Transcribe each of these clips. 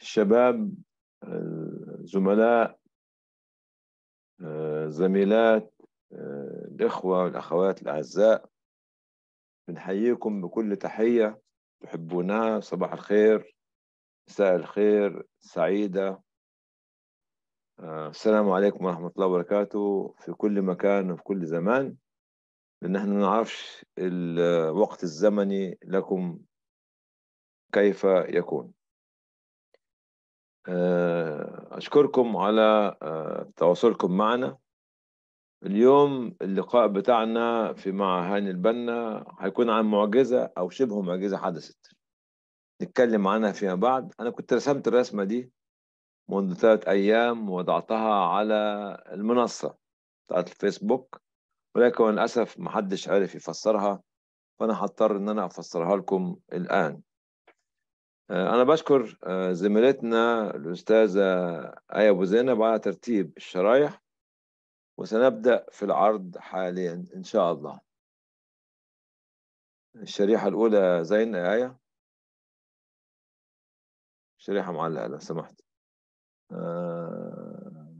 الشباب الزملاء آه، آه، زميلات آه، الإخوة والأخوات الأعزاء بنحييكم بكل تحية تحبونا صباح الخير مساء الخير سعيدة السلام عليكم ورحمة الله وبركاته في كل مكان وفي كل زمان لأن احنا ما نعرفش الوقت الزمني لكم كيف يكون آه، أشكركم على آه، تواصلكم معنا اليوم اللقاء بتاعنا في مع هاني البنا هيكون عن معجزة أو شبه معجزة حدثت نتكلم عنها فيما بعد أنا كنت رسمت الرسمة دي منذ ثلاث أيام ووضعتها على المنصة بتاعت الفيسبوك ولكن للأسف محدش عرف يفسرها فأنا هضطر إن أنا أفسرها لكم الآن آه، أنا بشكر آه، زميلتنا الأستاذة آية أبو زينب على ترتيب الشرايح وسنبدأ في العرض حاليا إن شاء الله الشريحة الأولى زين يا آية شريحة معلقة لو سمحت آه،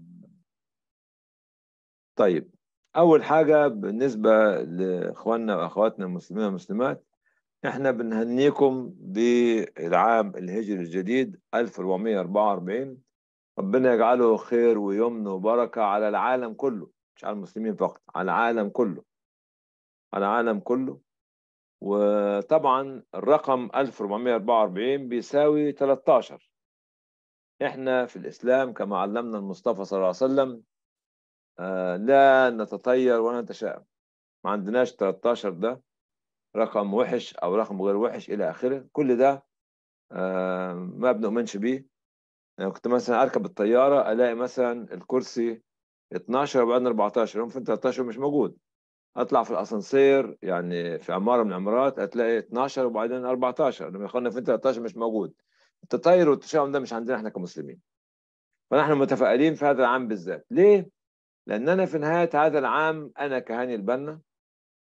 طيب أول حاجة بالنسبة لإخواننا وأخواتنا المسلمين والمسلمات احنا بنهنيكم بالعام الهجري الجديد 1444 ربنا يجعله خير ويمن وبركة على العالم كله مش على المسلمين فقط على العالم كله على العالم كله وطبعا الرقم 1444 بيساوي 13 احنا في الإسلام كما علمنا المصطفى صلى الله عليه وسلم آه لا نتطير ولا نتشائم ما عندناش 13 ده رقم وحش او رقم غير وحش الى اخره كل ده آه، ما بنؤمنش به يعني كنت مثلا اركب الطياره الاقي مثلا الكرسي 12 وبعدين 14 يوم في 13 مش موجود اطلع في الاسانسير يعني في عماره من العمارات هتلاقي 12 وبعدين 14 لما يخلنا في 13 مش موجود التطاير والتشاؤم ده مش عندنا احنا كمسلمين فنحن متفائلين في هذا العام بالذات ليه؟ لان انا في نهاية هذا العام أنا كهاني البنا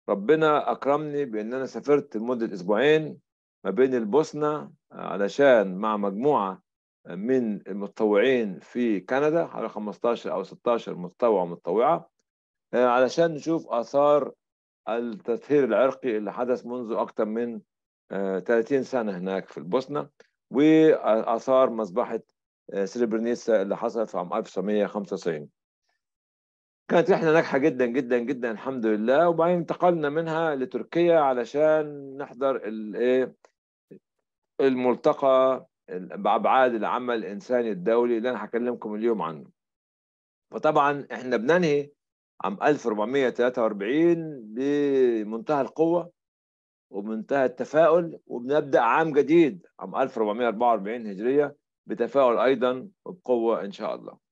ربنا اكرمني بان انا سافرت لمده اسبوعين ما بين البوسنه آه، علشان مع مجموعه آه، من المتطوعين في كندا حوالي 15 او 16 متطوع ومتطوعه آه، علشان نشوف اثار التطهير العرقي اللي حدث منذ اكثر من 30 سنه هناك في البوسنه واثار مذبحه سريبرنيتسا اللي حصلت في عام 1995 كانت رحله ناجحه جدا جدا جدا الحمد لله وبعدين انتقلنا منها لتركيا علشان نحضر الايه الملتقى بابعاد العمل الانساني الدولي اللي انا هكلمكم اليوم عنه فطبعا احنا بننهي عام 1443 بمنتهى القوه وبمنتهى التفاؤل وبنبدا عام جديد عام 1444 هجريه بتفاؤل ايضا وبقوه ان شاء الله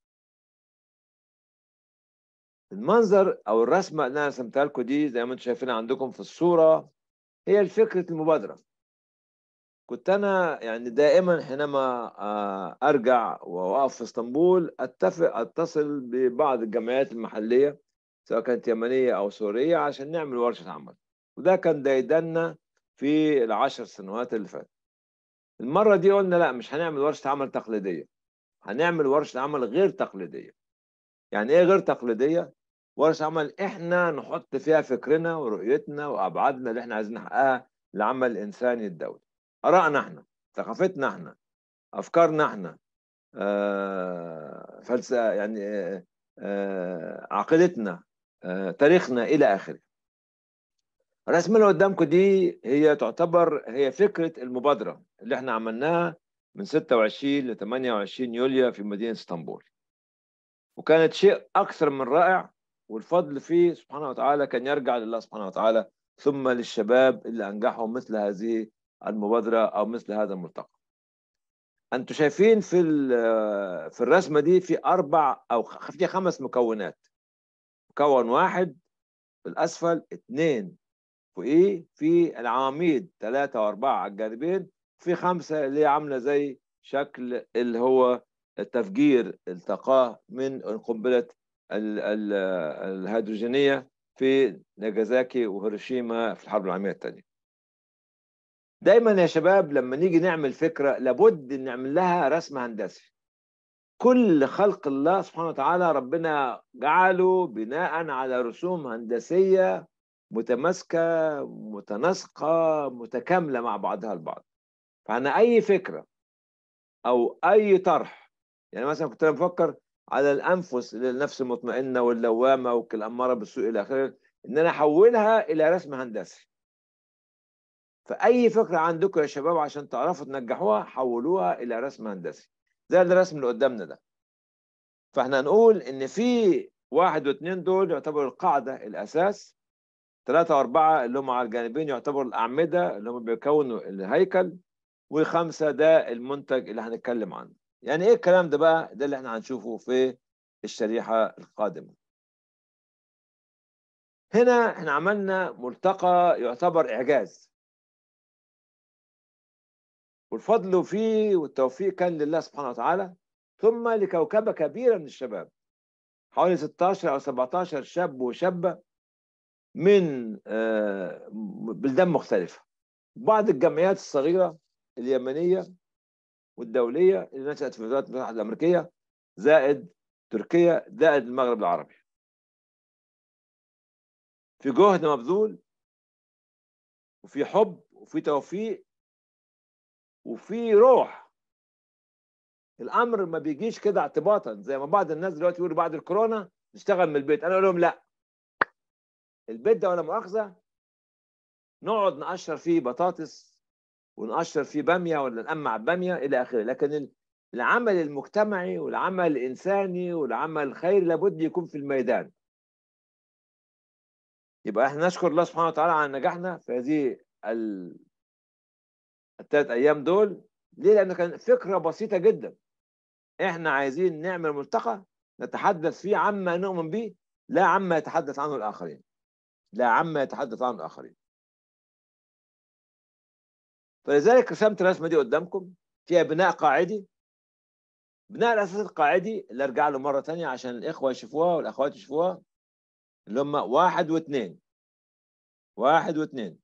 المنظر او الرسمه اللي انا رسمتها لكم دي زي ما انتم شايفين عندكم في الصوره هي فكره المبادره كنت انا يعني دائما حينما آه، ارجع واقف في اسطنبول اتفق اتصل ببعض الجمعيات المحليه سواء كانت يمنيه او سوريه عشان نعمل ورشه عمل وده كان دايدنا في العشر سنوات اللي فاتت المره دي قلنا لا مش هنعمل ورشه عمل تقليديه هنعمل ورشه عمل غير تقليديه يعني ايه غير تقليديه ورش عمل احنا نحط فيها فكرنا ورؤيتنا وابعادنا اللي احنا عايزين نحققها للعمل الانساني الدولي ارائنا احنا ثقافتنا احنا افكارنا احنا آه فلسفه يعني آه آه عقيدتنا آه تاريخنا الى اخره الرسمه اللي قدامكم دي هي تعتبر هي فكره المبادره اللي احنا عملناها من 26 ل 28 يوليو في مدينه اسطنبول وكانت شيء اكثر من رائع والفضل فيه سبحانه وتعالى كان يرجع لله سبحانه وتعالى ثم للشباب اللي أنجحوا مثل هذه المبادرة أو مثل هذا الملتقى أنتوا شايفين في في الرسمة دي في أربع أو في خمس مكونات مكون واحد في الأسفل اثنين فوقيه في العواميد ثلاثة وأربعة على الجانبين في خمسة اللي عاملة زي شكل اللي هو التفجير التقاه من قنبلة الهيدروجينية في ناجازاكي وهيروشيما في الحرب العالمية الثانية دايما يا شباب لما نيجي نعمل فكرة لابد ان نعمل لها رسم هندسي كل خلق الله سبحانه وتعالى ربنا جعله بناء على رسوم هندسية متماسكة متناسقة متكاملة مع بعضها البعض فأنا أي فكرة أو أي طرح يعني مثلا كنت أنا بفكر على الانفس للنفس المطمئنه واللوامه والاماره بالسوء الى اخره ان انا احولها الى رسم هندسي فاي فكره عندكم يا شباب عشان تعرفوا تنجحوها حولوها الى رسم هندسي زي الرسم اللي قدامنا ده فاحنا هنقول ان في واحد واثنين دول يعتبروا القاعده الاساس ثلاثة وأربعة اللي هم على الجانبين يعتبروا الأعمدة اللي هم بيكونوا الهيكل وخمسة ده المنتج اللي هنتكلم عنه يعني ايه الكلام ده بقى ده اللي احنا هنشوفه في الشريحه القادمه هنا احنا عملنا ملتقى يعتبر اعجاز والفضل فيه والتوفيق كان لله سبحانه وتعالى ثم لكوكبه كبيره من الشباب حوالي 16 او 17 شاب وشابه من آه، بلدان مختلفه بعض الجمعيات الصغيره اليمنيه والدوليه اللي نشات في الولايات المتحده الامريكيه زائد تركيا زائد المغرب العربي في جهد مبذول وفي حب وفي توفيق وفي روح الامر ما بيجيش كده اعتباطا زي ما بعض الناس دلوقتي يقولوا بعد الكورونا نشتغل من البيت انا اقول لهم لا البيت ده ولا مؤاخذه نقعد نقشر فيه بطاطس ونقشر فيه باميه ولا نقمع باميه الى اخره لكن العمل المجتمعي والعمل الانساني والعمل الخيري لابد يكون في الميدان يبقى احنا نشكر الله سبحانه وتعالى على نجاحنا في هذه الثلاث ايام دول ليه لأن كان فكره بسيطه جدا احنا عايزين نعمل ملتقى نتحدث فيه عما نؤمن به لا عما يتحدث عنه الاخرين لا عما يتحدث عنه الاخرين فلذلك رسمت الرسمه دي قدامكم فيها بناء قاعدي بناء الاساس القاعدي اللي ارجع له مره ثانيه عشان الاخوه يشوفوها والاخوات يشوفوها اللي هم واحد واثنين واحد واثنين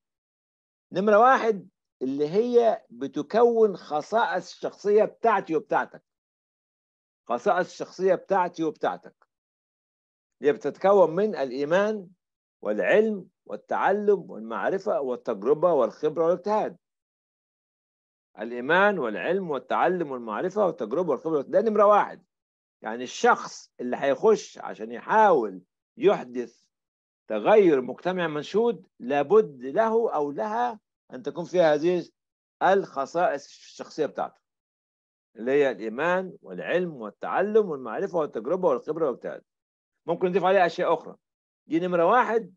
نمره واحد اللي هي بتكون خصائص الشخصيه بتاعتي وبتاعتك خصائص الشخصيه بتاعتي وبتاعتك هي بتتكون من الايمان والعلم والتعلم والمعرفه والتجربه والخبره والاجتهاد الايمان والعلم والتعلم والمعرفه والتجربه والخبره ده نمره واحد يعني الشخص اللي هيخش عشان يحاول يحدث تغير مجتمع منشود لابد له او لها ان تكون فيها هذه الخصائص الشخصيه بتاعته اللي هي الايمان والعلم والتعلم والمعرفه والتجربه والخبره والاجتهاد ممكن نضيف عليها اشياء اخرى دي نمره واحد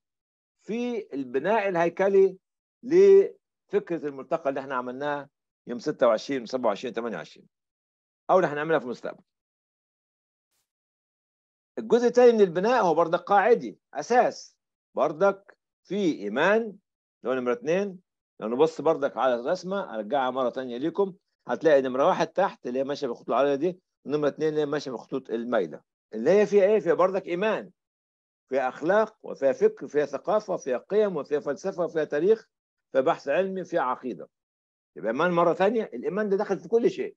في البناء الهيكلي لفكره الملتقى اللي احنا عملناه يوم 26 27 28 او اللي هنعملها في المستقبل الجزء الثاني من البناء هو بردك قاعدي اساس بردك في ايمان لو نمره اثنين لو نبص بردك على الرسمه ارجعها مره ثانيه ليكم هتلاقي نمره واحد تحت اللي هي ماشيه بالخطوط العريضه دي ونمره اثنين اللي هي ماشيه بالخطوط المايله اللي هي فيها ايه؟ فيها بردك ايمان فيها اخلاق وفيها فكر وفيها ثقافه وفيها قيم وفيها فلسفه وفيها تاريخ فيها بحث علمي وفيها عقيده يبقى إيمان مرة ثانية الإيمان ده دخل في كل شيء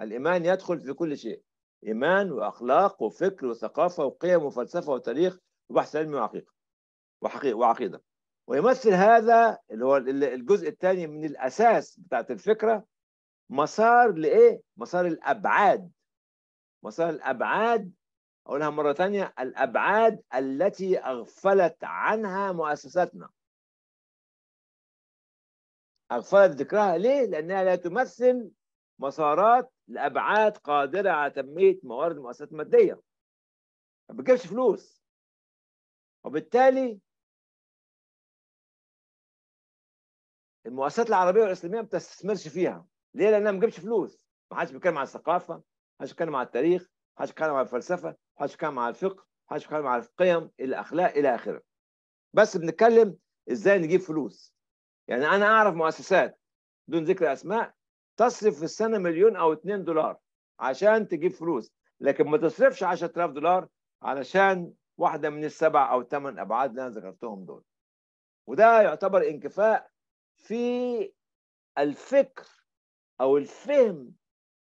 الإيمان يدخل في كل شيء إيمان وأخلاق وفكر وثقافة وقيم وفلسفة وتاريخ وبحث علمي وعقيدة وحقيقة وعقيدة ويمثل هذا اللي هو الجزء الثاني من الأساس بتاعت الفكرة مسار لإيه؟ مسار الأبعاد مسار الأبعاد أقولها مرة ثانية الأبعاد التي أغفلت عنها مؤسساتنا أغفلت ذكرها ليه؟ لأنها لا تمثل مسارات لأبعاد قادرة على تنمية موارد المؤسسات المادية ما بتجيبش فلوس وبالتالي المؤسسات العربية والإسلامية ما بتستثمرش فيها ليه؟ لأنها ما بتجيبش فلوس ما حدش بيتكلم عن الثقافة ما حدش بيتكلم عن التاريخ ما حدش بيتكلم عن الفلسفة ما حدش بيتكلم عن الفقه ما حدش بيتكلم عن القيم الأخلاق إلى آخره بس بنتكلم إزاي نجيب فلوس يعني انا اعرف مؤسسات دون ذكر اسماء تصرف في السنه مليون او 2 دولار عشان تجيب فلوس لكن ما تصرفش 10000 دولار علشان واحده من السبع او ثمان ابعاد اللي انا ذكرتهم دول وده يعتبر انكفاء في الفكر او الفهم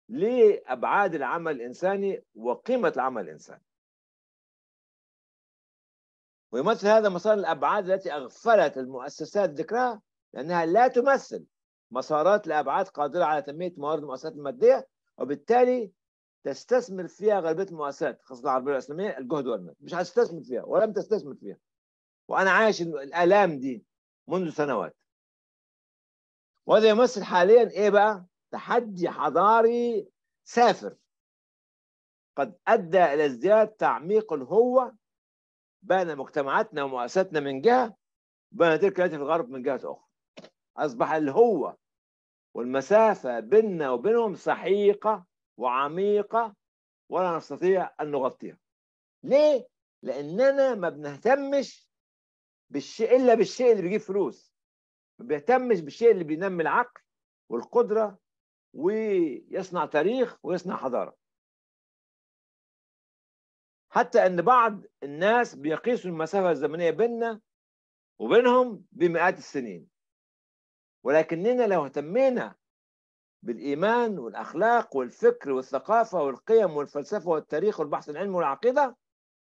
لابعاد العمل الانساني وقيمه العمل الانساني ويمثل هذا مسار الابعاد التي اغفلت المؤسسات ذكرها لأنها لا تمثل مسارات لأبعاد قادرة على تنمية موارد المؤسسات المادية وبالتالي تستثمر فيها غالبية المؤسسات خاصة العربية الإسلامية الجهد والمال مش هتستثمر فيها ولم تستثمر فيها وأنا عايش الآلام دي منذ سنوات وهذا يمثل حاليا إيه بقى؟ تحدي حضاري سافر قد أدى إلى ازدياد تعميق الهوة بين مجتمعاتنا ومؤسساتنا من جهة وبين تلك التي في الغرب من جهة أخرى أصبح الهوة والمسافة بيننا وبينهم سحيقة وعميقة ولا نستطيع أن نغطيها ليه؟ لأننا ما بنهتمش بالشيء إلا بالشيء اللي بيجيب فلوس ما بيهتمش بالشيء اللي بينمي العقل والقدرة ويصنع تاريخ ويصنع حضارة حتى أن بعض الناس بيقيسوا المسافة الزمنية بيننا وبينهم بمئات السنين ولكننا لو اهتمينا بالإيمان والأخلاق والفكر والثقافة والقيم والفلسفة والتاريخ والبحث العلمي والعقيدة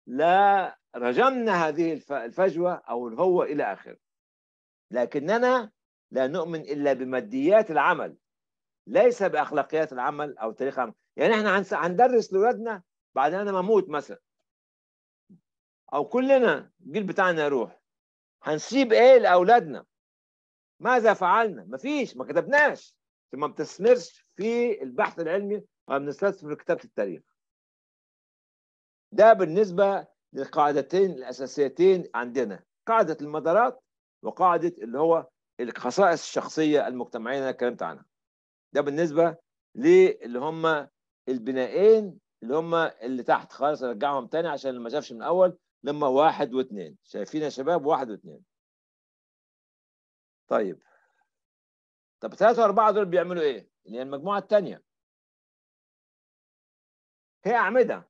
لا رجمنا هذه الفجوة أو الهوة إلى آخره لكننا لا نؤمن إلا بماديات العمل ليس بأخلاقيات العمل أو تاريخ العمل يعني احنا هندرس لأولادنا بعد أنا ما أموت مثلا أو كلنا الجيل بتاعنا يروح هنسيب إيه لأولادنا ماذا فعلنا؟ ما فيش ما كتبناش ما بتستثمرش في البحث العلمي ما بنستثمر في كتابه التاريخ ده بالنسبه للقاعدتين الاساسيتين عندنا قاعده المدارات وقاعده اللي هو الخصائص الشخصيه المجتمعيه اللي انا اتكلمت عنها ده بالنسبه للي هم البنائين اللي هم اللي تحت خالص ارجعهم تاني عشان اللي ما شافش من الاول لما واحد واثنين شايفين يا شباب واحد واثنين طيب طب ثلاثة وأربعة دول بيعملوا إيه؟ اللي هي المجموعة الثانية هي أعمدة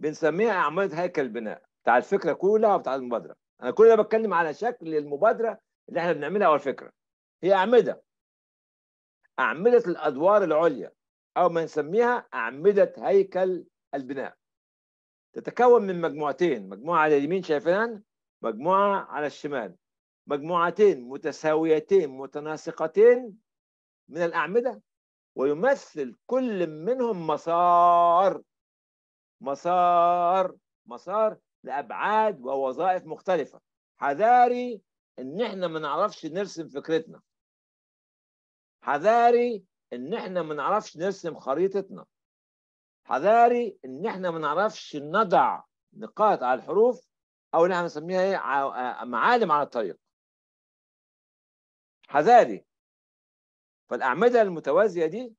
بنسميها أعمدة هيكل البناء بتاع الفكرة كلها وبتاع المبادرة أنا كل ده بتكلم على شكل المبادرة اللي إحنا بنعملها أو الفكرة هي أعمدة أعمدة الأدوار العليا أو ما نسميها أعمدة هيكل البناء تتكون من مجموعتين مجموعة على اليمين شايفينها مجموعة على الشمال مجموعتين متساويتين متناسقتين من الأعمدة ويمثل كل منهم مسار مسار مسار لأبعاد ووظائف مختلفة حذاري إن إحنا ما نعرفش نرسم فكرتنا حذاري إن إحنا ما نعرفش نرسم خريطتنا حذاري إن إحنا ما نعرفش نضع نقاط على الحروف أو اللي إحنا بنسميها إيه معالم على الطريق حذاري فالأعمدة المتوازية دي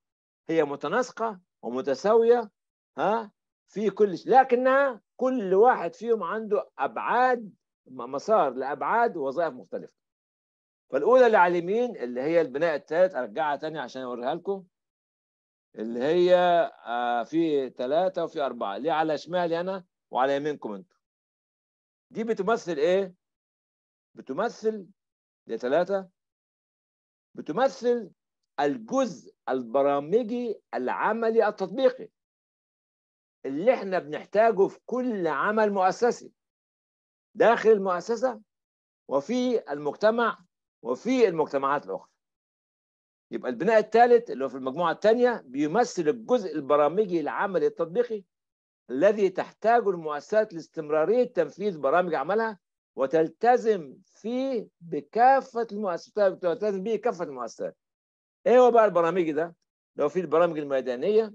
هي متناسقة ومتساوية ها في كل شيء لكنها كل واحد فيهم عنده أبعاد مسار لأبعاد وظائف مختلفة فالأولى اللي على اليمين اللي هي البناء الثالث أرجعها تاني عشان أوريها لكم اللي هي آه، في ثلاثة وفي أربعة اللي على شمالي أنا وعلى يمينكم أنتم دي بتمثل إيه؟ بتمثل ثلاثة بتمثل الجزء البرامجي العملي التطبيقي اللي احنا بنحتاجه في كل عمل مؤسسي داخل المؤسسة وفي المجتمع وفي المجتمعات الأخرى يبقى البناء الثالث اللي هو في المجموعة الثانية بيمثل الجزء البرامجي العملي التطبيقي الذي تحتاجه المؤسسات لاستمرارية تنفيذ برامج عملها وتلتزم فيه بكافه المؤسسات طيب، تلتزم به كافه المؤسسات ايه هو بقى البرامج ده لو في البرامج الميدانيه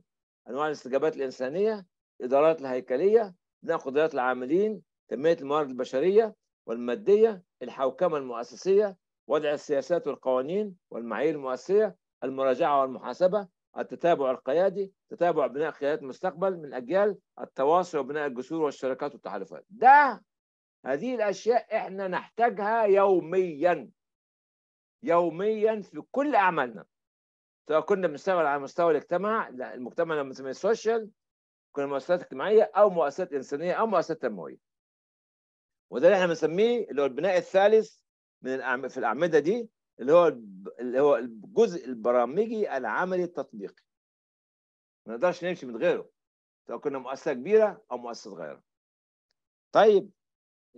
انواع الاستجابات الانسانيه الادارات الهيكليه بناء قدرات العاملين تنميه الموارد البشريه والماديه الحوكمه المؤسسيه وضع السياسات والقوانين والمعايير المؤسسيه المراجعه والمحاسبه التتابع القيادي تتابع بناء قيادات المستقبل من اجيال التواصل وبناء الجسور والشركات والتحالفات ده هذه الأشياء إحنا نحتاجها يوميا يوميا في كل أعمالنا سواء كنا بنشتغل على مستوى الاجتماع المجتمع لما بنسميه السوشيال كنا مؤسسات اجتماعية أو مؤسسات إنسانية أو مؤسسات تنموية وده اللي احنا بنسميه اللي هو البناء الثالث من الأعم... في الأعمدة دي اللي هو اللي هو الجزء البرامجي العملي التطبيقي ما نقدرش نمشي من غيره سواء كنا مؤسسة كبيرة أو مؤسسة صغيرة طيب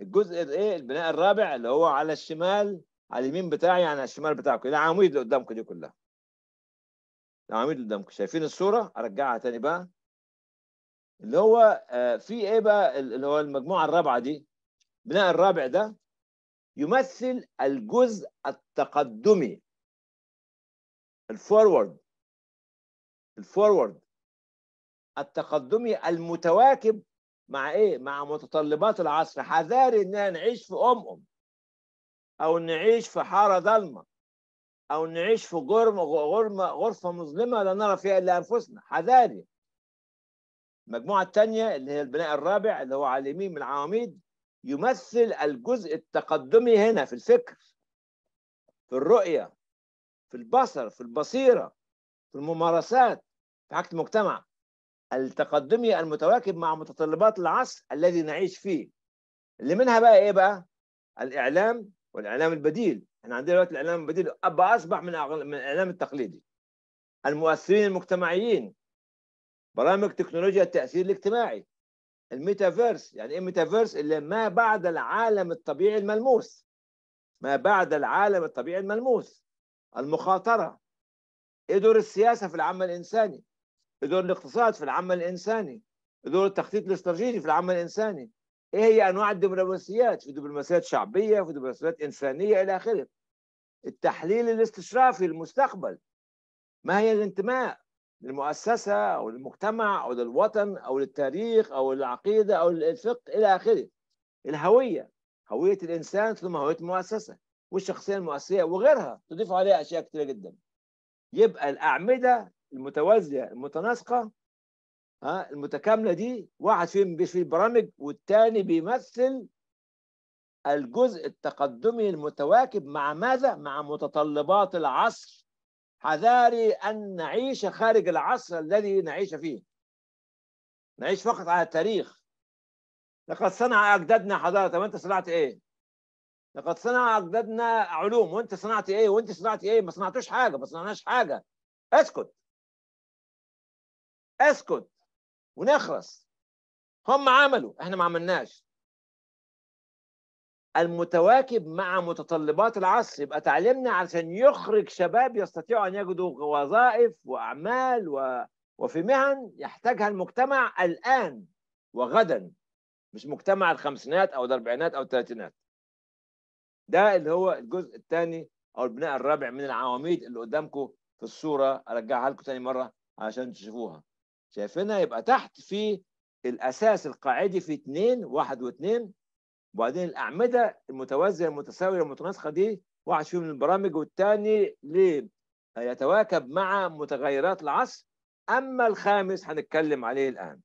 الجزء الايه البناء الرابع اللي هو على الشمال على اليمين بتاعي يعني على الشمال بتاعكم العواميد اللي قدامكم دي كلها العواميد اللي قدامكم شايفين الصوره ارجعها تاني بقى اللي هو آه، في ايه بقى اللي هو المجموعه الرابعه دي البناء الرابع ده يمثل الجزء التقدمي الفورورد الفورورد التقدمي المتواكب مع ايه مع متطلبات العصر حذاري اننا نعيش في ام ام او نعيش في حاره ظلمه او نعيش في جرم غرفه مظلمه لا نرى فيها الا انفسنا حذاري المجموعه الثانيه اللي هي البناء الرابع اللي هو على اليمين من العواميد يمثل الجزء التقدمي هنا في الفكر في الرؤيه في البصر في البصيره في الممارسات في حاجه المجتمع التقدمي المتواكب مع متطلبات العصر الذي نعيش فيه اللي منها بقى ايه بقى الاعلام والاعلام البديل احنا عندنا دلوقتي الاعلام البديل بقى اصبح من من الاعلام التقليدي المؤثرين المجتمعيين برامج تكنولوجيا التاثير الاجتماعي الميتافيرس يعني ايه الميتافيرس اللي ما بعد العالم الطبيعي الملموس ما بعد العالم الطبيعي الملموس المخاطره ايه دور السياسه في العمل الانساني ذول الاقتصاد في العمل الانساني ذول التخطيط الاستراتيجي في العمل الانساني ايه هي انواع الدبلوماسيات في دبلوماسيات شعبيه في دبلوماسيات انسانيه الى اخره التحليل الاستشرافي للمستقبل ما هي الانتماء للمؤسسه او للمجتمع او للوطن او للتاريخ او للعقيده او للفقه الى اخره الهويه هويه الانسان ثم هويه المؤسسه والشخصيه المؤسسيه وغيرها تضيف عليها اشياء كثيره جدا يبقى الاعمده المتوازيه المتناسقه ها المتكامله دي واحد فيهم في البرامج والتاني بيمثل الجزء التقدمي المتواكب مع ماذا؟ مع متطلبات العصر حذاري أن نعيش خارج العصر الذي نعيش فيه نعيش فقط على التاريخ لقد صنع أجدادنا حضارة وأنت صنعت إيه؟ لقد صنع أجدادنا علوم وأنت صنعت إيه؟ وأنت صنعت إيه؟ ما صنعتوش حاجة ما صنعناش حاجة اسكت اسكت ونخلص هم عملوا احنا ما عملناش المتواكب مع متطلبات العصر يبقى تعليمنا علشان يخرج شباب يستطيعوا ان يجدوا وظائف واعمال و... وفي مهن يحتاجها المجتمع الان وغدا مش مجتمع الخمسينات او الاربعينات او الثلاثينات ده اللي هو الجزء الثاني او البناء الرابع من العواميد اللي قدامكم في الصوره ارجعها لكم ثاني مره علشان تشوفوها شايفينها يبقى تحت في الاساس القاعدي في 2 1 و2 وبعدين الاعمده المتوازيه المتساويه المتناسقه دي واحد فيهم البرامج والثاني يتواكب مع متغيرات العصر اما الخامس هنتكلم عليه الان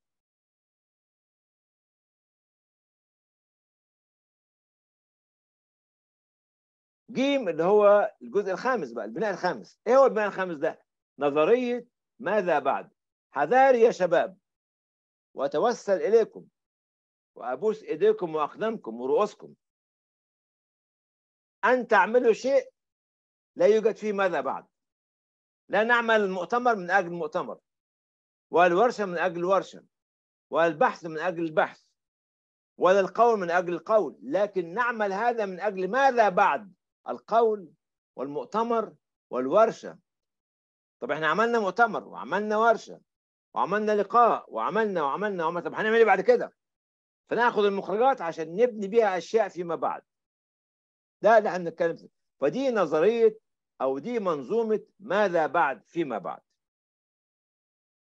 جيم اللي هو الجزء الخامس بقى البناء الخامس ايه هو البناء الخامس ده نظريه ماذا بعد حذار يا شباب وأتوسل إليكم وأبوس إيديكم وأقدامكم ورؤوسكم أن تعملوا شيء لا يوجد فيه ماذا بعد لا نعمل المؤتمر من أجل المؤتمر والورشة من أجل ورشة والبحث من أجل البحث ولا القول من أجل القول لكن نعمل هذا من أجل ماذا بعد القول والمؤتمر والورشة طب احنا عملنا مؤتمر وعملنا ورشة وعملنا لقاء وعملنا وعملنا وعملنا طب هنعمل ايه بعد كده؟ فناخد المخرجات عشان نبني بيها اشياء فيما بعد. ده اللي احنا بنتكلم فيه. فدي نظريه او دي منظومه ماذا بعد فيما بعد.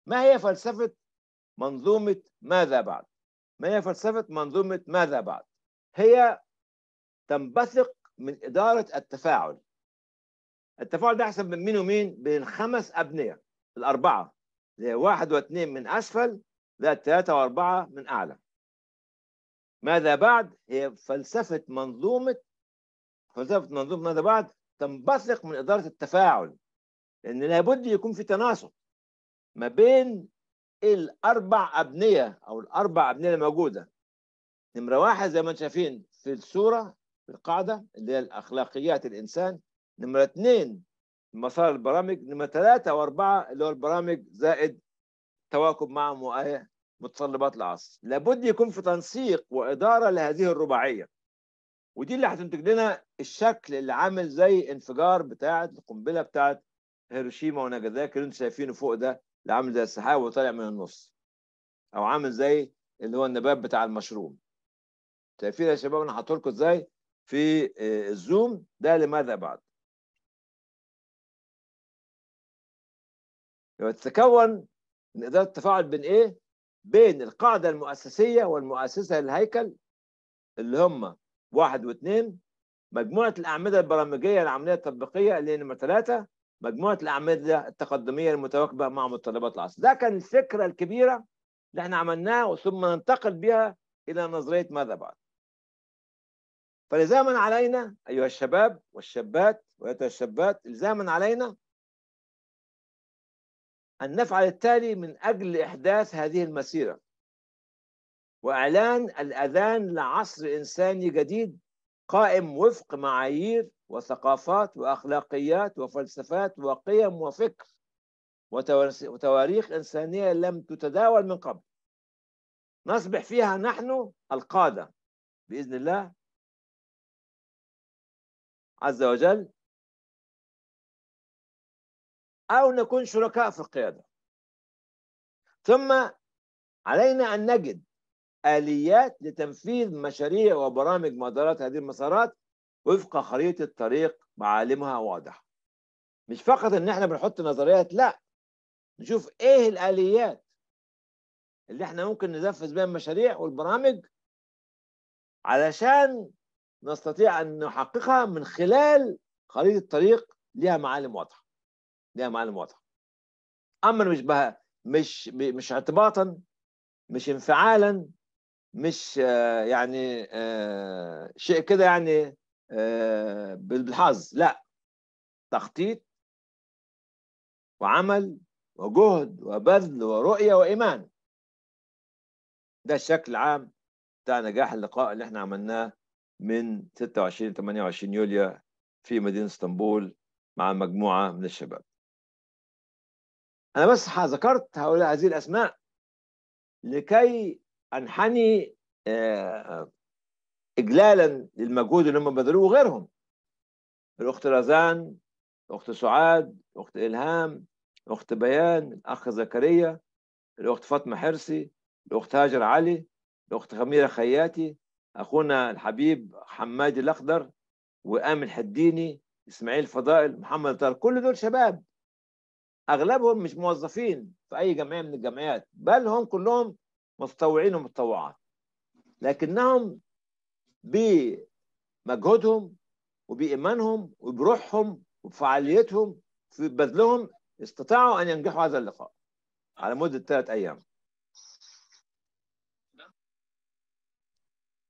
ما هي فلسفه منظومه ماذا بعد؟ ما هي فلسفه منظومه ماذا بعد؟ هي تنبثق من اداره التفاعل. التفاعل ده احسن من مين ومين؟ بين خمس ابنيه الاربعه اللي هي واحد واثنين من أسفل لا ثلاثة وأربعة من أعلى ماذا بعد هي فلسفة منظومة فلسفة منظومة ماذا بعد تنبثق من إدارة التفاعل لأن لابد يكون في تناسق ما بين الأربع أبنية أو الأربع أبنية الموجودة نمرة واحد زي ما انتم شايفين في الصورة في القاعدة اللي هي الأخلاقيات الإنسان نمرة اثنين مسار البرامج نمرة ثلاثة وأربعة اللي هو البرامج زائد تواكب مع متطلبات العصر لابد يكون في تنسيق وإدارة لهذه الرباعية ودي اللي هتنتج لنا الشكل اللي عامل زي انفجار بتاعة القنبلة بتاعة هيروشيما وناجازاكي اللي انتم شايفينه فوق ده اللي عامل زي السحاب وطالع من النص أو عامل زي اللي هو النبات بتاع المشروم شايفين يا شباب انا هحطه لكم ازاي في آه، الزوم ده لماذا بعد يتكون من إدارة التفاعل بين إيه؟ بين القاعدة المؤسسية والمؤسسة للهيكل اللي هم واحد واثنين مجموعة الأعمدة البرامجية العملية التطبيقية اللي نمرة ثلاثة مجموعة الأعمدة التقدمية المتواكبة مع متطلبات العصر ده كان الفكرة الكبيرة اللي احنا عملناها ثم ننتقل بها إلى نظرية ماذا بعد فلزاما علينا أيها الشباب والشابات وأيتها الشابات لزاما علينا أن نفعل التالي من أجل إحداث هذه المسيرة وإعلان الأذان لعصر إنساني جديد قائم وفق معايير وثقافات وأخلاقيات وفلسفات وقيم وفكر وتواريخ إنسانية لم تتداول من قبل نصبح فيها نحن القادة بإذن الله عز وجل أو نكون شركاء في القيادة ثم علينا أن نجد آليات لتنفيذ مشاريع وبرامج مدارات هذه المسارات وفق خريطة الطريق معالمها واضحة مش فقط إن احنا بنحط نظريات لا نشوف إيه الآليات اللي احنا ممكن ننفذ بها المشاريع والبرامج علشان نستطيع أن نحققها من خلال خريطة طريق ليها معالم واضحة ده معلم واضح اما مش بها مش مش ارتباطا مش انفعالا مش آه، يعني آه، شيء كده يعني آه، بالحظ لا تخطيط وعمل وجهد وبذل ورؤية وإيمان ده الشكل العام بتاع نجاح اللقاء اللي احنا عملناه من 26 28 يوليو في مدينة اسطنبول مع مجموعة من الشباب أنا بس ذكرت هؤلاء هذه الأسماء لكي أنحني آه، إجلالا للمجهود اللي هم بذلوه وغيرهم الأخت رزان الأخت سعاد الأخت إلهام الأخت بيان الأخ زكريا الأخت فاطمة حرسي الأخت هاجر علي الأخت خميرة خياتي أخونا الحبيب حمادي الأخضر وآمن حديني إسماعيل فضائل محمد طار كل دول شباب اغلبهم مش موظفين في اي جمعيه من الجمعيات بل هم كلهم متطوعين ومتطوعات لكنهم بمجهودهم وبايمانهم وبروحهم وبفعاليتهم في بذلهم استطاعوا ان ينجحوا هذا اللقاء على مده ثلاث ايام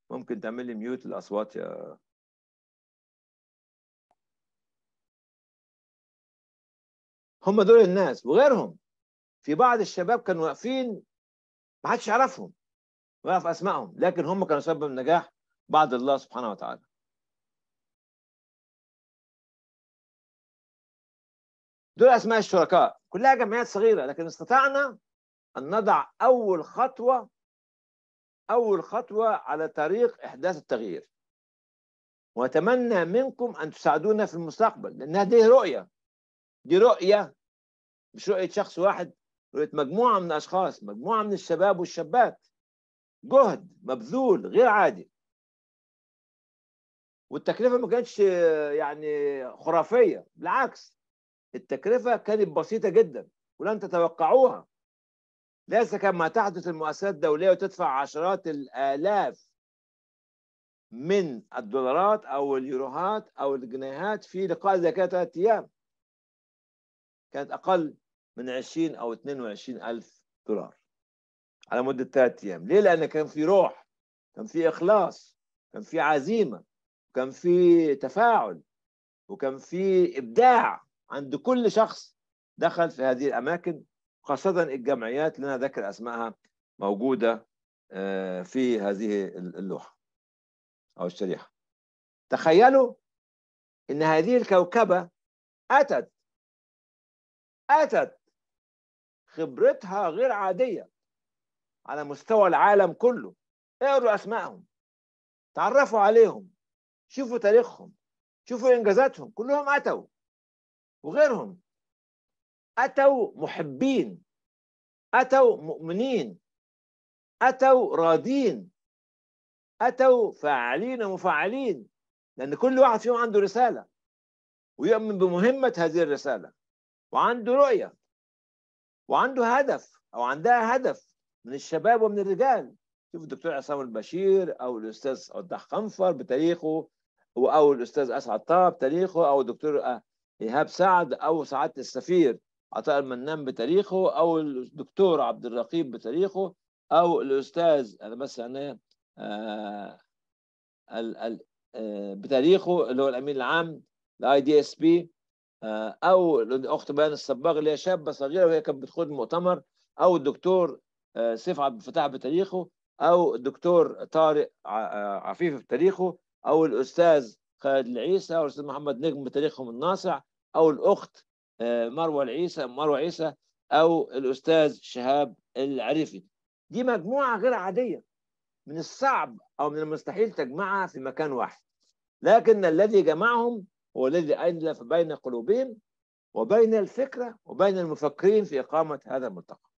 ممكن تعمل لي ميوت الاصوات يا هم دول الناس وغيرهم في بعض الشباب كانوا واقفين ما حدش يعرفهم ويعرف اسمائهم لكن هم كانوا سبب نجاح بعد الله سبحانه وتعالى دول اسماء الشركاء كلها جمعيات صغيره لكن استطعنا ان نضع اول خطوه اول خطوه على طريق احداث التغيير واتمنى منكم ان تساعدونا في المستقبل لان هذه رؤيه دي رؤية مش رؤية شخص واحد رؤية مجموعة من الأشخاص مجموعة من الشباب والشابات جهد مبذول غير عادي والتكلفة ما كانتش يعني خرافية بالعكس التكلفة كانت بسيطة جدا ولن تتوقعوها ليس كما تحدث المؤسسات الدولية وتدفع عشرات الآلاف من الدولارات أو اليوروهات أو الجنيهات في لقاء زي كده ثلاث أيام كانت أقل من 20 أو 22 ألف دولار على مدة ثلاث أيام ليه؟ لأن كان في روح كان في إخلاص كان في عزيمة كان في تفاعل وكان في إبداع عند كل شخص دخل في هذه الأماكن خاصة الجمعيات اللي أنا ذكر أسمائها موجودة آه، في هذه اللوحة أو الشريحة تخيلوا ان هذه الكوكبه اتت أتت خبرتها غير عادية على مستوى العالم كله اقروا أسمائهم تعرفوا عليهم شوفوا تاريخهم شوفوا إنجازاتهم كلهم أتوا وغيرهم أتوا محبين أتوا مؤمنين أتوا راضين أتوا فاعلين ومفعلين لأن كل واحد فيهم عنده رسالة ويؤمن بمهمة هذه الرسالة وعنده رؤية وعنده هدف أو عندها هدف من الشباب ومن الرجال شوف الدكتور عصام البشير أو الأستاذ وضاح خنفر بتاريخه أو الأستاذ أسعد طه بتاريخه أو الدكتور آه، إيهاب سعد أو سعادة السفير عطاء المنان بتاريخه أو الدكتور عبد الرقيب بتاريخه أو الأستاذ أنا بس أنا آه ال ال آه، بتاريخه اللي هو الامين العام لـ دي اس بي آه، او الاخت بيان الصباغ اللي هي شابه صغيره وهي كانت بتخوض المؤتمر او الدكتور آه، سيف عبد الفتاح بتاريخه او الدكتور طارق آه، عفيف بتاريخه او الاستاذ خالد العيسى او الاستاذ محمد نجم بتاريخهم الناصع او الاخت مروه العيسى مروه عيسى او الاستاذ شهاب العريفي دي مجموعه غير عاديه من الصعب او من المستحيل تجمعها في مكان واحد لكن الذي جمعهم هو الذي ألف بين قلوبهم وبين الفكرة وبين المفكرين في إقامة هذا الملتقى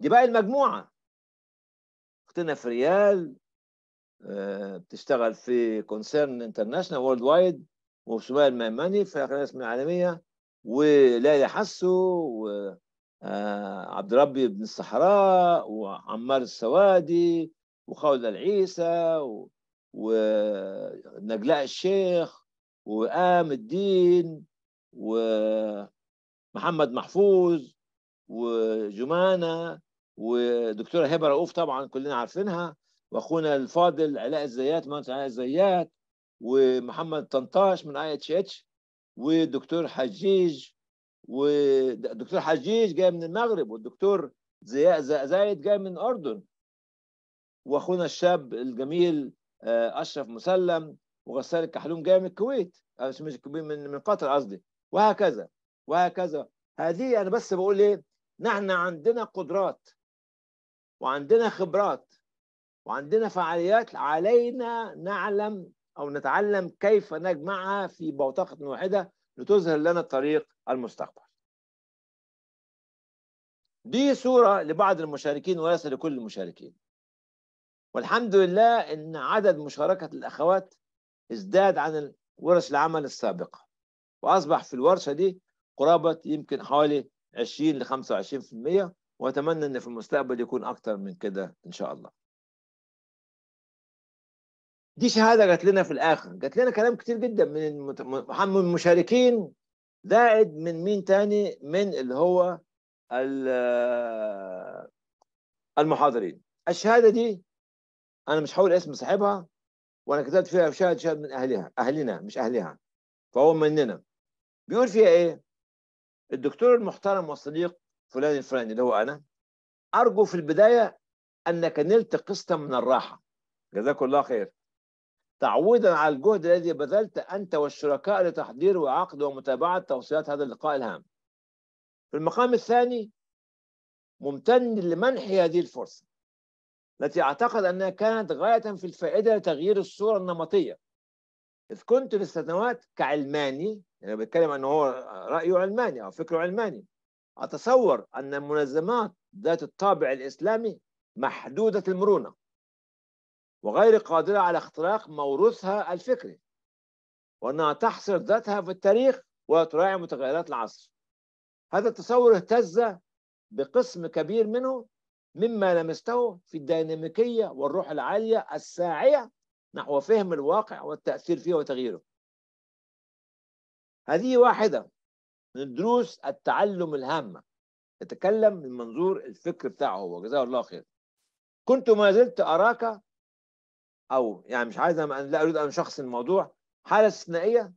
دي بقى المجموعة أختنا فريال آه، بتشتغل في كونسيرن انترناشونال وورلد وايد وسمية الميماني في الخدمة العالمية وليلى حسو وعبد آه، ربي بن الصحراء وعمار السوادي وخولة العيسى و... ونجلاء الشيخ وقام الدين ومحمد محفوظ وجمانة ودكتورة هبة رؤوف طبعا كلنا عارفينها واخونا الفاضل علاء الزيات من علاء الزيات ومحمد طنطاش من اي اتش اتش ودكتور حجيج ودكتور حجيج جاي من المغرب والدكتور زياد زايد جاي من الاردن واخونا الشاب الجميل آه، اشرف مسلم وغسان الكحلوم جاي من الكويت مش من من قطر قصدي وهكذا وهكذا هذه انا بس بقول ايه نحن عندنا قدرات وعندنا خبرات وعندنا فعاليات علينا نعلم او نتعلم كيف نجمعها في بوتقه واحده لتظهر لنا طريق المستقبل دي صورة لبعض المشاركين وليس لكل المشاركين والحمد لله ان عدد مشاركه الاخوات ازداد عن ورش العمل السابقه واصبح في الورشه دي قرابه يمكن حوالي 20 ل 25% واتمنى ان في المستقبل يكون اكتر من كده ان شاء الله دي شهاده جات لنا في الاخر جات لنا كلام كتير جدا من من المشاركين زائد من مين تاني من اللي هو المحاضرين الشهاده دي انا مش هقول اسم صاحبها وانا كتبت فيها شاهد شاهد من اهلها اهلنا مش اهلها فهو مننا بيقول فيها ايه الدكتور المحترم والصديق فلان الفلاني اللي هو انا ارجو في البدايه انك نلت قسطا من الراحه جزاك الله خير تعويضا على الجهد الذي بذلت انت والشركاء لتحضير وعقد ومتابعه توصيات هذا اللقاء الهام في المقام الثاني ممتن لمنحي هذه الفرصه التي اعتقد أنها كانت غاية في الفائدة لتغيير الصورة النمطية إذ كنت في السنوات كعلماني يعني بتكلم أنه هو رأيه علماني أو فكره علماني أتصور أن المنظمات ذات الطابع الإسلامي محدودة المرونة وغير قادرة على اختراق موروثها الفكري وأنها تحصر ذاتها في التاريخ وتراعي متغيرات العصر هذا التصور اهتز بقسم كبير منه مما لمسته في الديناميكية والروح العالية الساعية نحو فهم الواقع والتأثير فيه وتغييره هذه واحدة من دروس التعلم الهامة يتكلم من منظور الفكر بتاعه هو جزاه الله خير كنت ما زلت أراك أو يعني مش عايز أن لا أريد أن شخص الموضوع حالة استثنائية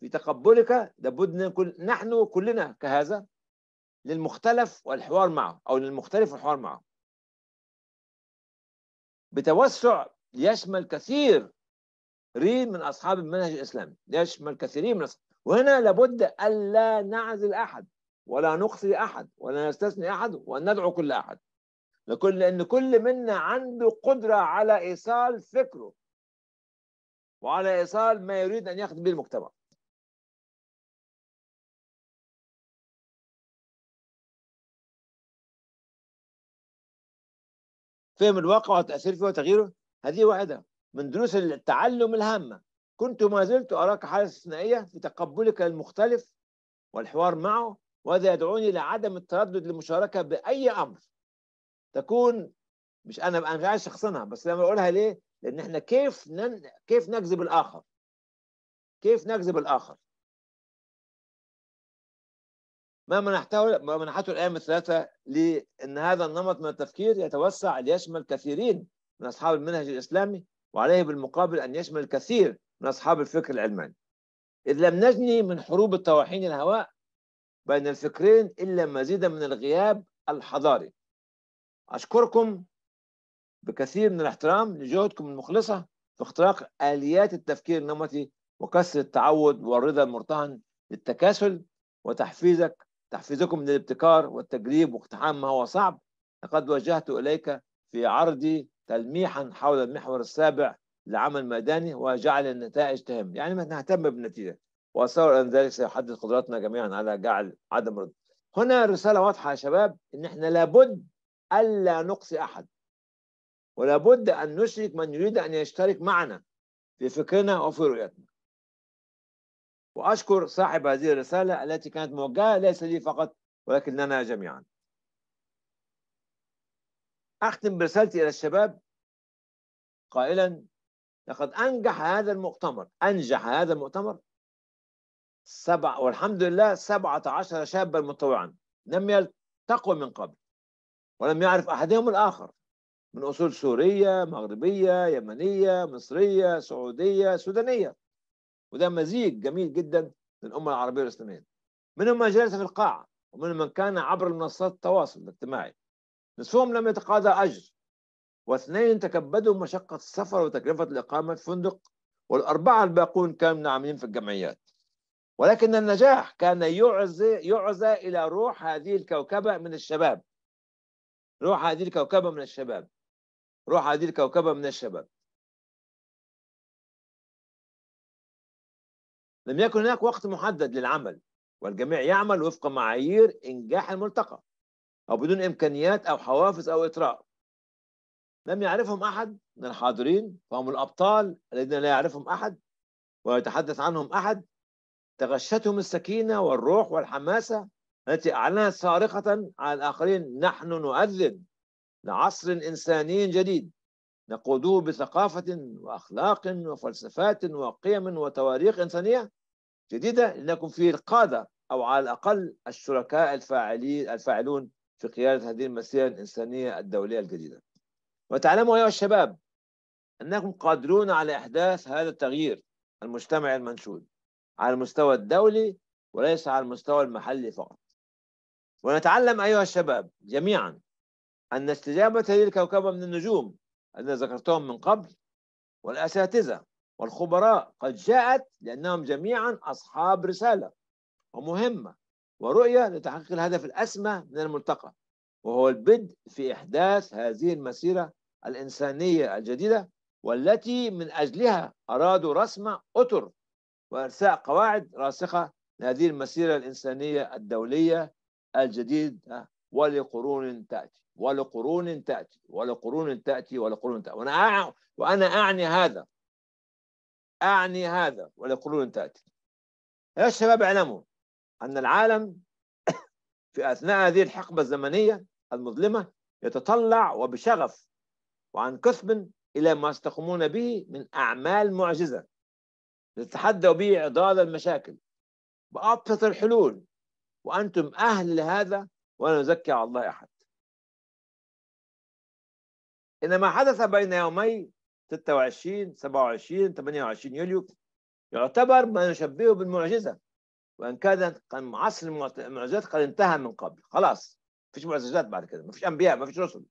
في تقبلك لابد أن نكون نحن كلنا كهذا للمختلف والحوار معه أو للمختلف والحوار معه بتوسع يشمل كثير رين من أصحاب المنهج الإسلامي يشمل كثيرين من أصحاب وهنا لابد ألا نعزل أحد ولا نخفي أحد ولا نستثني أحد وأن ندعو كل أحد لكل لأن كل منا عنده قدرة على إيصال فكره وعلى إيصال ما يريد أن يخدم به المجتمع فهم الواقع والتأثير فيه وتغييره هذه واحدة من دروس التعلم الهامة كنت ما زلت أراك حالة استثنائية في تقبلك للمختلف والحوار معه وهذا يدعوني لعدم التردد للمشاركة بأي أمر تكون مش أنا أنا مش عايز شخصنا بس لما أقولها ليه؟ لأن إحنا كيف نن... كيف نجذب الآخر؟ كيف نجذب الآخر؟ ما منحته ما منحته الآية الثلاثة لأن هذا النمط من التفكير يتوسع ليشمل كثيرين من أصحاب المنهج الإسلامي وعليه بالمقابل أن يشمل الكثير من أصحاب الفكر العلماني إذ لم نجني من حروب الطواحين الهواء بين الفكرين إلا مزيدا من الغياب الحضاري أشكركم بكثير من الاحترام لجهدكم المخلصة في اختراق آليات التفكير النمطي وكسر التعود والرضا المرتهن للتكاسل وتحفيزك تحفيزكم للابتكار والتجريب واقتحام ما هو صعب لقد وجهت إليك في عرضي تلميحا حول المحور السابع لعمل ميداني وجعل النتائج تهم يعني ما نهتم بالنتيجة وأصور أن ذلك سيحدد قدراتنا جميعا على جعل عدم رد هنا رسالة واضحة يا شباب إن إحنا لابد ألا نقصي أحد ولابد أن نشرك من يريد أن يشترك معنا في فكرنا وفي رؤيتنا وأشكر صاحب هذه الرسالة التي كانت موجهة ليس لي فقط ولكن لنا جميعا أختم برسالتي إلى الشباب قائلا لقد أنجح هذا المؤتمر أنجح هذا المؤتمر سبع والحمد لله سبعة عشر شابا متطوعا لم يلتقوا من قبل ولم يعرف أحدهم الآخر من أصول سورية مغربية يمنية مصرية سعودية سودانية وده مزيج جميل جدا للامه العربيه والاسلاميه منهم من جلس في القاعه ومنهم من كان عبر منصات التواصل الاجتماعي نصفهم لم يتقاضى اجر واثنين تكبدوا مشقه السفر وتكلفه الاقامه في فندق والاربعه الباقون كانوا عاملين في الجمعيات ولكن النجاح كان يعزى يعزى الى روح هذه الكوكبه من الشباب روح هذه الكوكبه من الشباب روح هذه الكوكبه من الشباب لم يكن هناك وقت محدد للعمل والجميع يعمل وفق معايير إنجاح الملتقى أو بدون إمكانيات أو حوافز أو إطراء لم يعرفهم أحد من الحاضرين فهم الأبطال الذين لا يعرفهم أحد ويتحدث عنهم أحد تغشتهم السكينة والروح والحماسة التي أعلنت صارخة على الآخرين نحن نؤذن لعصر إنساني جديد نقودوه بثقافة وأخلاق وفلسفات وقيم وتواريخ إنسانية جديدة لنكن فيه القادة أو على الأقل الشركاء الفاعلين الفاعلون في قيادة هذه المسيرة الإنسانية الدولية الجديدة وتعلموا أيها الشباب أنكم قادرون على إحداث هذا التغيير المجتمعي المنشود على المستوى الدولي وليس على المستوى المحلي فقط ونتعلم أيها الشباب جميعا أن استجابة هذه الكوكبة من النجوم الذين ذكرتهم من قبل والأساتذة والخبراء قد جاءت لأنهم جميعا أصحاب رسالة ومهمة ورؤية لتحقيق الهدف الأسمى من الملتقى وهو البدء في إحداث هذه المسيرة الإنسانية الجديدة والتي من أجلها أرادوا رسم أطر وإرساء قواعد راسخة لهذه المسيرة الإنسانية الدولية الجديدة ولقرون تأتي ولقرون تأتي ولقرون تأتي ولقرون تأتي وأنا أع... وأنا أعني هذا أعني هذا ولقرون تأتي يا شباب اعلموا أن العالم في أثناء هذه الحقبة الزمنية المظلمة يتطلع وبشغف وعن كثب إلى ما ستقومون به من أعمال معجزة يتحدوا به إعضال المشاكل بأبسط الحلول وأنتم أهل لهذا ولا نزكي على الله أحد إنما حدث بين يومي 26 27 28 يوليو يعتبر ما نشبهه بالمعجزة وإن كانت عصر المعجزات قد انتهى من قبل خلاص فيش معجزات بعد كده ما فيش أنبياء ما فيش رسل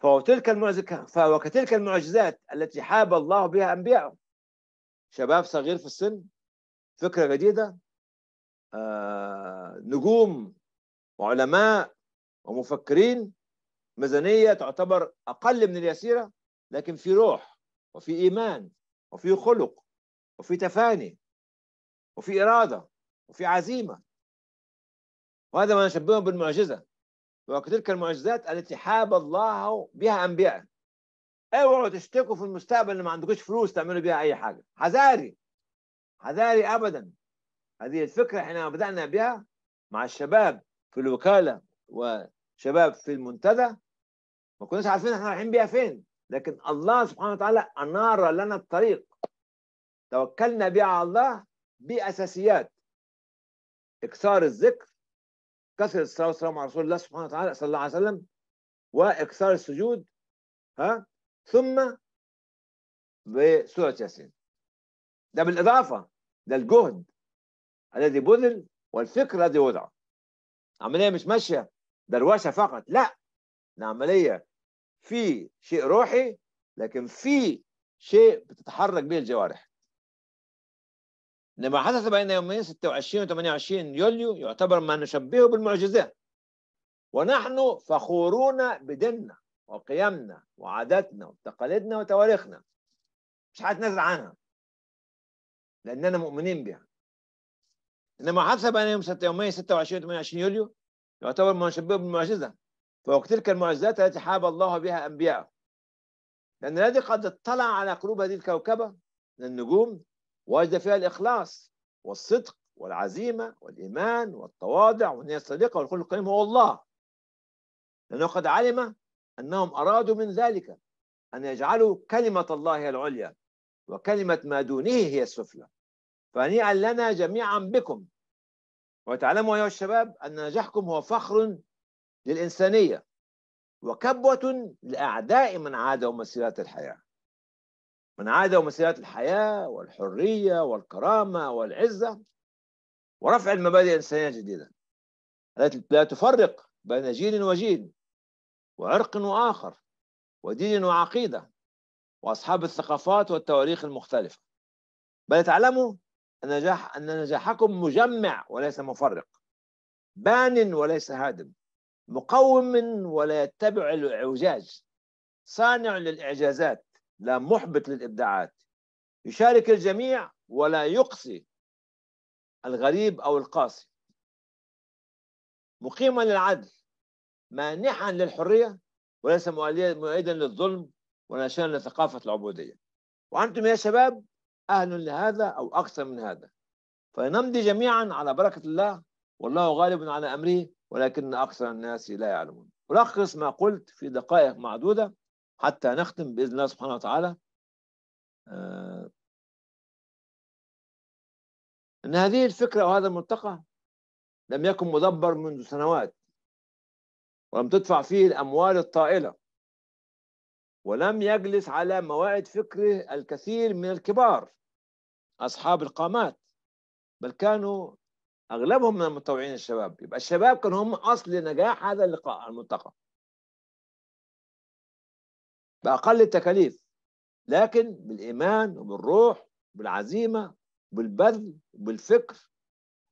فوتلك المعجزة فوكتلك المعجزات التي حاب الله بها أنبياءه شباب صغير في السن فكرة جديدة آه، نجوم وعلماء ومفكرين ميزانية تعتبر أقل من اليسيرة لكن في روح وفي إيمان وفي خلق وفي تفاني وفي إرادة وفي عزيمة وهذا ما نشبهه بالمعجزة وتلك المعجزات التي حاب الله بها أنبياءه اوعوا تشتكوا في المستقبل اللي ما عندكوش فلوس تعملوا بها أي حاجة حذاري حذاري أبدا هذه الفكرة احنا بدأنا بها مع الشباب في الوكالة وشباب في المنتدى ما كناش عارفين احنا رايحين بيها فين لكن الله سبحانه وتعالى انار لنا الطريق توكلنا بها على الله باساسيات اكثار الذكر كثر الصلاه والسلام على رسول الله سبحانه وتعالى صلى الله عليه وسلم واكثار السجود ها ثم بسوره ياسين ده بالاضافه ده الجهد الذي بذل والفكر الذي وضع عمليه مش ماشيه دروشه فقط لا العمليه في شيء روحي لكن في شيء بتتحرك به الجوارح لما حدث بين يومين 26 و 28 يوليو يعتبر ما نشبهه بالمعجزه. ونحن فخورون بديننا وقيمنا وعاداتنا وتقاليدنا وتواريخنا مش هتنازل عنها لاننا مؤمنين بها انما حدث بين يوم يومين 26 و 28 يوليو يعتبر ما نشبهه بالمعجزه فوق تلك المعجزات التي حاب الله بها أنبياءه لأن الذي قد اطلع على قلوب هذه الكوكبة من النجوم وجد فيها الإخلاص والصدق والعزيمة والإيمان والتواضع والنية الصادقة والخلق القيم هو الله لأنه قد علم أنهم أرادوا من ذلك أن يجعلوا كلمة الله هي العليا وكلمة ما دونه هي السفلى فهنيئا لنا جميعا بكم وتعلموا أيها الشباب أن نجاحكم هو فخر للإنسانية وكبوة لأعداء من عادوا مسيرات الحياة من عادوا مسيرات الحياة والحرية والكرامة والعزة ورفع المبادئ الإنسانية الجديدة التي لا تفرق بين جيل وجيل وعرق وآخر ودين وعقيدة وأصحاب الثقافات والتواريخ المختلفة بل تعلموا أن نجاح أن نجاحكم مجمع وليس مفرق بان وليس هادم مقوم ولا يتبع الاعوجاج صانع للإعجازات لا محبط للإبداعات يشارك الجميع ولا يقصي الغريب أو القاسي مقيما للعدل مانحا للحرية وليس مؤيدا للظلم وناشرا لثقافة العبودية وأنتم يا شباب أهل لهذا أو أكثر من هذا فنمضي جميعا على بركة الله والله غالب على أمره ولكن أكثر الناس لا يعلمون ألخص ما قلت في دقائق معدودة حتى نختم بإذن الله سبحانه وتعالى آه، أن هذه الفكرة وهذا الملتقى لم يكن مدبر منذ سنوات ولم تدفع فيه الأموال الطائلة ولم يجلس على موائد فكره الكثير من الكبار أصحاب القامات بل كانوا اغلبهم من المتطوعين الشباب يبقى الشباب كانوا هم اصل نجاح هذا اللقاء الملتقى باقل التكاليف لكن بالايمان وبالروح بالعزيمه بالبذل وبالفكر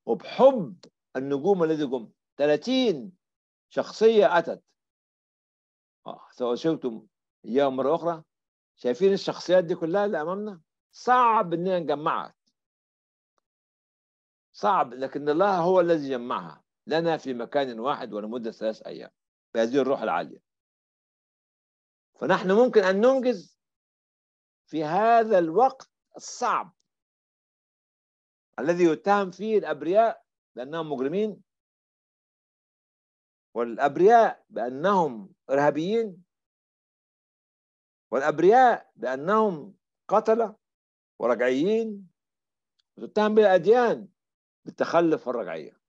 وبحب النجوم الذي جم 30 شخصيه اتت اه سواء شفتم اياها مره اخرى شايفين الشخصيات دي كلها اللي امامنا صعب اننا نجمعها صعب لكن الله هو الذي جمعها لنا في مكان واحد ولمدة ثلاث أيام بهذه الروح العالية فنحن ممكن أن ننجز في هذا الوقت الصعب الذي يتهم فيه الأبرياء بأنهم مجرمين والأبرياء بأنهم إرهابيين والأبرياء بأنهم قتلة ورجعيين وتتهم بالأديان بالتخلف والرجعية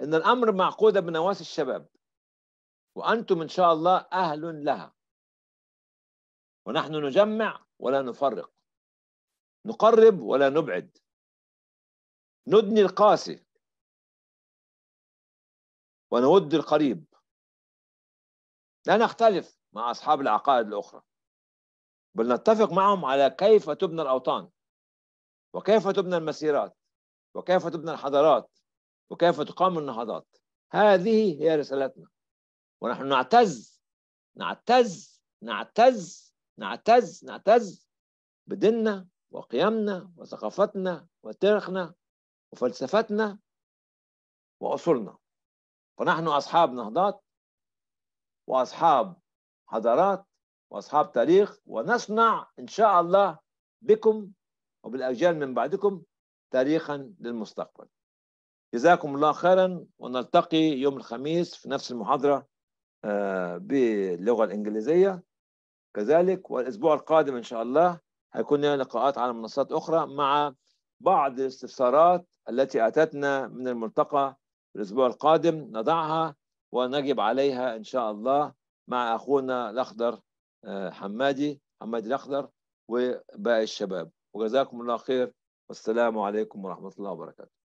إن الأمر معقودة بنواس الشباب وأنتم إن شاء الله أهل لها ونحن نجمع ولا نفرق نقرب ولا نبعد ندني القاسي ونود القريب لا نختلف مع أصحاب العقائد الأخرى بل نتفق معهم على كيف تبنى الأوطان وكيف تبنى المسيرات وكيف تبنى الحضارات وكيف تقام النهضات هذه هي رسالتنا ونحن نعتز نعتز نعتز نعتز نعتز بديننا وقيمنا وثقافتنا وتاريخنا وفلسفتنا وأصولنا فنحن أصحاب نهضات وأصحاب حضارات وأصحاب تاريخ ونصنع إن شاء الله بكم وبالأجيال من بعدكم تاريخا للمستقبل جزاكم الله خيرا ونلتقي يوم الخميس في نفس المحاضرة آه، باللغة الإنجليزية كذلك والأسبوع القادم إن شاء الله هيكون لنا لقاءات على منصات أخرى مع بعض الاستفسارات التي أتتنا من الملتقى الأسبوع القادم نضعها ونجب عليها إن شاء الله مع أخونا الأخضر آه، حمادي حمادي الأخضر وباقي الشباب وجزاكم الله خير والسلام عليكم ورحمة الله وبركاته